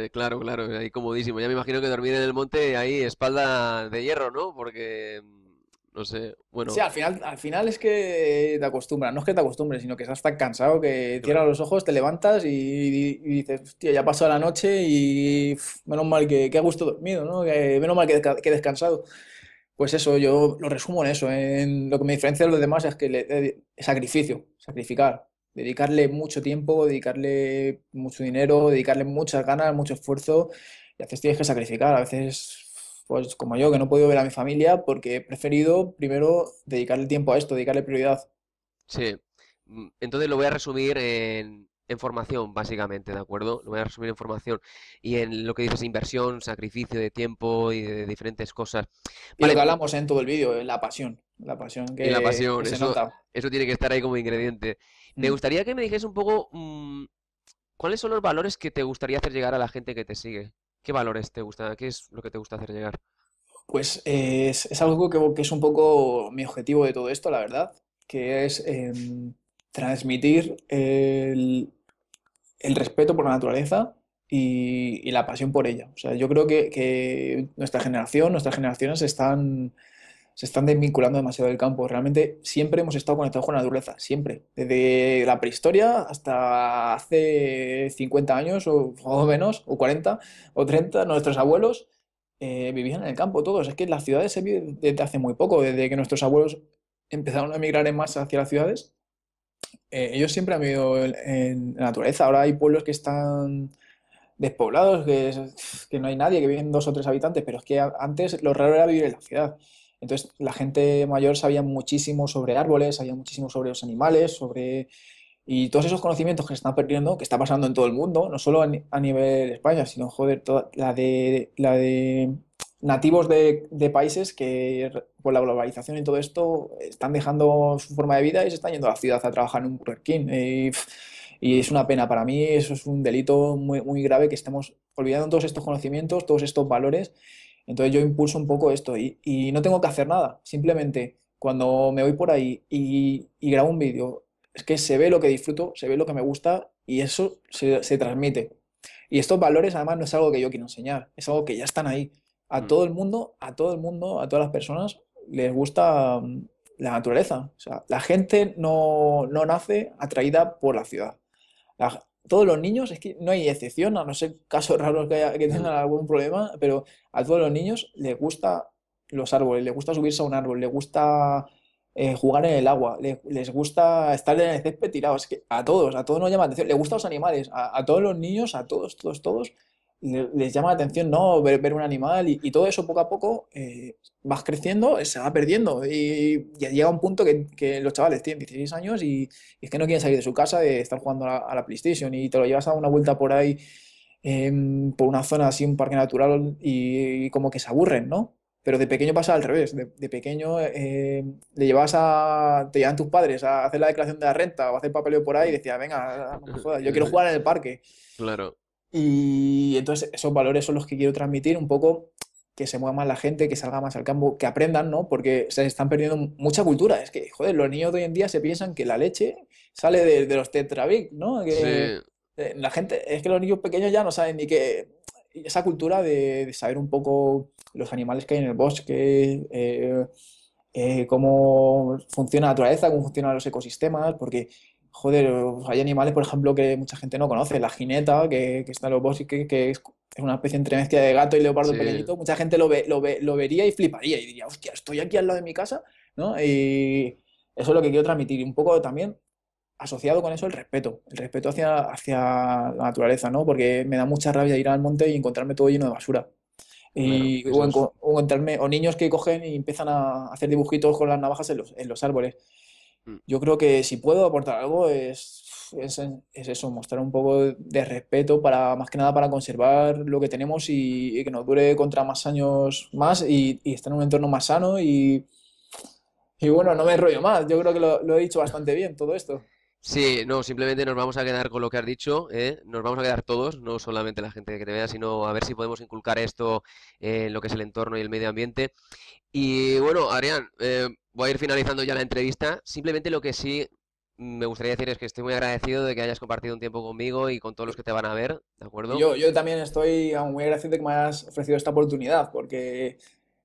Eh, claro, claro, ahí comodísimo. Ya me imagino que dormir en el monte ahí espalda de hierro, ¿no? Porque, mm, no sé, bueno. Sí, al final, al final es que te acostumbras, no es que te acostumbres, sino que estás tan cansado que cierras los ojos, te levantas y, dices, hostia, ya pasó la noche y menos mal que, que, ha gusto dormido, ¿no? Que, menos mal que, que descansado. Pues eso, yo lo resumo en eso. En lo que me diferencia de los demás es que le, sacrificio, sacrificar, dedicarle mucho tiempo, dedicarle mucho dinero, dedicarle muchas ganas, mucho esfuerzo. Y a veces tienes que sacrificar. A veces, pues como yo, que no he podido ver a mi familia porque he preferido primero dedicarle tiempo a esto, dedicarle prioridad. Sí. Mm, entonces lo voy a resumir en en formación, básicamente, ¿de acuerdo? Lo voy a resumir en formación y en lo que dices inversión, sacrificio de tiempo y de diferentes cosas. y lo que pues hablamos en todo el vídeo, la pasión. La pasión que, la pasión, se eso, nota. Eso tiene que estar ahí como ingrediente. Me mm. gustaría que me dijes un poco mm, cuáles son los valores que te gustaría hacer llegar a la gente que te sigue. ¿Qué valores te gusta? ¿Qué es lo que te gusta hacer llegar? Pues eh, es, algo que, es un poco mi objetivo de todo esto, la verdad, que es em, transmitir el el respeto por la naturaleza y, la pasión por ella. O sea, yo creo que, nuestra generación, nuestras generaciones están se están desvinculando demasiado del campo. Realmente siempre hemos estado conectados con la naturaleza, siempre. Desde la prehistoria hasta hace 50 años o, menos, o 40 o 30, nuestros abuelos eh, vivían en el campo todos. Es que las ciudades se viven desde hace muy poco, desde que nuestros abuelos empezaron a emigrar en masa hacia las ciudades. Eh, ellos siempre han vivido en, la naturaleza. Ahora hay pueblos que están despoblados, que, no hay nadie, que viven dos o tres habitantes, pero es que antes lo raro era vivir en la ciudad. Entonces la gente mayor sabía muchísimo sobre árboles, sabía muchísimo sobre los animales, sobre... Y todos esos conocimientos que se están perdiendo, que está pasando en todo el mundo, no solo a, nivel de España, sino, joder, toda la de, la de nativos de, países que por la globalización y todo esto están dejando su forma de vida y se están yendo a la ciudad a trabajar en un Burger King. Y, es una pena para mí, eso es un delito muy, muy grave que estemos olvidando todos estos conocimientos, todos estos valores. Entonces yo impulso un poco esto y, no tengo que hacer nada. Simplemente cuando me voy por ahí y, grabo un vídeo, es que se ve lo que disfruto, se ve lo que me gusta y eso se, se transmite. Y estos valores además no es algo que yo quiero enseñar, es algo que ya están ahí a todo el mundo, a todo el mundo, a todas las personas les gusta mm, la naturaleza. O sea, la gente no, no nace atraída por la ciudad. todos los niños, es que no hay excepción, a no ser casos raros que, tengan algún problema, pero a todos los niños les gusta los árboles, les gusta subirse a un árbol, les gusta eh, jugar en el agua, les, gusta estar en el césped tirados, es que a todos, a todos nos llama la atención, les gustan los animales, a, todos los niños, a todos, todos, todos, les llama la atención no ver, un animal y, todo eso poco a poco eh, vas creciendo, se va perdiendo y, llega un punto que, los chavales tienen 16 años y, es que no quieren salir de su casa de estar jugando a la, PlayStation y te lo llevas a una vuelta por ahí, em, por una zona así, un parque natural y, como que se aburren, ¿no? Pero de pequeño pasa al revés, de, pequeño eh, le llevas a, te llevan tus padres a hacer la declaración de la renta o a hacer papeleo por ahí y decía, venga, eh, yo eh, quiero jugar en el parque. Claro. Y entonces esos valores son los que quiero transmitir un poco que se mueva más la gente, que salga más al campo, que aprendan, ¿no? Porque se están perdiendo mucha cultura. Es que, joder, los niños de hoy en día se piensan que la leche sale de, los Tetravic, ¿no? Eh, la gente, es que los niños pequeños ya no saben ni que esa cultura de, saber un poco los animales que hay en el bosque, eh, eh, cómo funciona la naturaleza, cómo funcionan los ecosistemas, porque joder, hay animales, por ejemplo, que mucha gente no conoce, la jineta, que, que está en los bosques, que, es una especie entre mezcla de gato y leopardo pequeñito, mucha gente lo, ve, lo, ve, lo vería y fliparía y diría, hostia, estoy aquí al lado de mi casa, ¿no? Y eso es lo que quiero transmitir, y un poco también asociado con eso el respeto, el respeto hacia, hacia la naturaleza, ¿no? Porque me da mucha rabia ir al monte y encontrarme todo lleno de basura. Y o, o niños que cogen y empiezan a hacer dibujitos con las navajas en los, en los árboles. Mm. yo creo que si puedo aportar algo es, es, eso, mostrar un poco de respeto para, más que nada, para conservar lo que tenemos y, que nos dure contra más años más y, y estar en un entorno más sano y, y bueno, no me enrollo más, yo creo que lo, he dicho bastante bien todo esto. Sí, no, simplemente nos vamos a quedar con lo que has dicho, ¿eh? nos vamos a quedar todos, no solamente la gente que te vea, sino a ver si podemos inculcar esto en lo que es el entorno y el medio ambiente. Y bueno, Arián, eh, voy a ir finalizando ya la entrevista. Simplemente lo que sí me gustaría decir es que estoy muy agradecido de que hayas compartido un tiempo conmigo y con todos los que te van a ver, ¿de acuerdo? Yo, también estoy muy agradecido de que me hayas ofrecido esta oportunidad, porque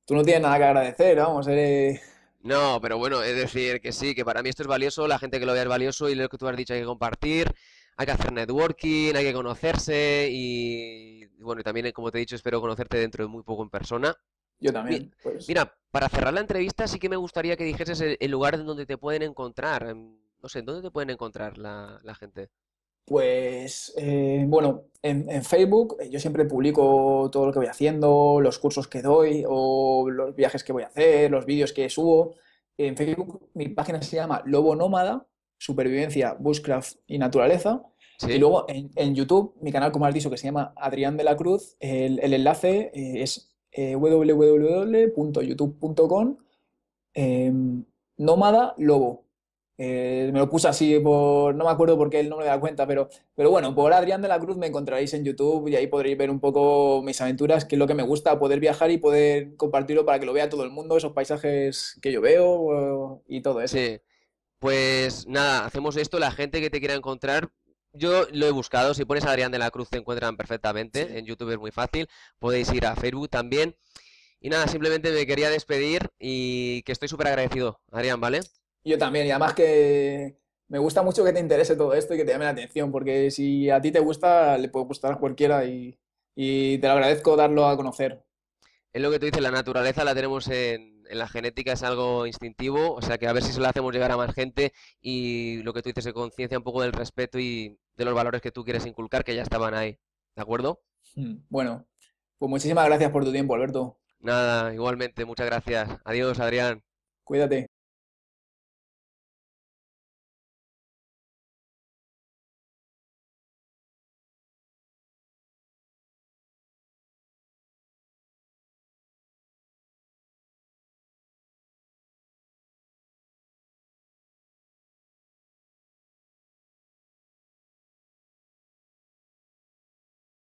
tú no tienes nada que agradecer, vamos, eres... No, pero bueno, es decir que sí, que para mí esto es valioso, la gente que lo vea es valioso y lo que tú has dicho hay que compartir, hay que hacer networking, hay que conocerse y, bueno, y también como te he dicho espero conocerte dentro de muy poco en persona, yo también. Pues. Mira, para cerrar la entrevista sí que me gustaría que dijeses el, lugar en donde te pueden encontrar. No sé, ¿dónde te pueden encontrar la, gente? Pues eh, bueno, en, Facebook eh, yo siempre publico todo lo que voy haciendo, los cursos que doy o los viajes que voy a hacer, los vídeos que subo. En Facebook mi página se llama Lobo Nómada, Supervivencia, Bushcraft y Naturaleza. Y luego en, YouTube, mi canal, como has dicho, que se llama Adrián de la Cruz, el enlace eh, es eh, www.youtube.com em, Nómada Lobo. Eh, me lo puse así por. No me acuerdo por qué el nombre de la cuenta, pero, pero bueno, por Adrián de la Cruz me encontraréis en YouTube y ahí podréis ver un poco mis aventuras, que es lo que me gusta, poder viajar y poder compartirlo para que lo vea todo el mundo, esos paisajes que yo veo eh, y todo eso. Pues nada, hacemos esto. La gente que te quiera encontrar, yo lo he buscado, si pones Adrián de la Cruz te encuentran perfectamente, en YouTube es muy fácil, podéis ir a Facebook también. Y nada, simplemente me quería despedir y que estoy súper agradecido, Adrián, ¿vale? Yo también, y además que me gusta mucho que te interese todo esto y que te llame la atención, porque si a ti te gusta, le puede gustar a cualquiera y, te lo agradezco darlo a conocer. Es lo que tú dices, la naturaleza la tenemos en, la genética es algo instintivo, o sea que a ver si se lo hacemos llegar a más gente y lo que tú dices, se conciencia un poco del respeto y, de los valores que tú quieres inculcar que ya estaban ahí. ¿De acuerdo? Hmm, bueno, pues muchísimas gracias por tu tiempo, Alberto. Nada, igualmente, muchas gracias. Adiós, Adrián. Cuídate.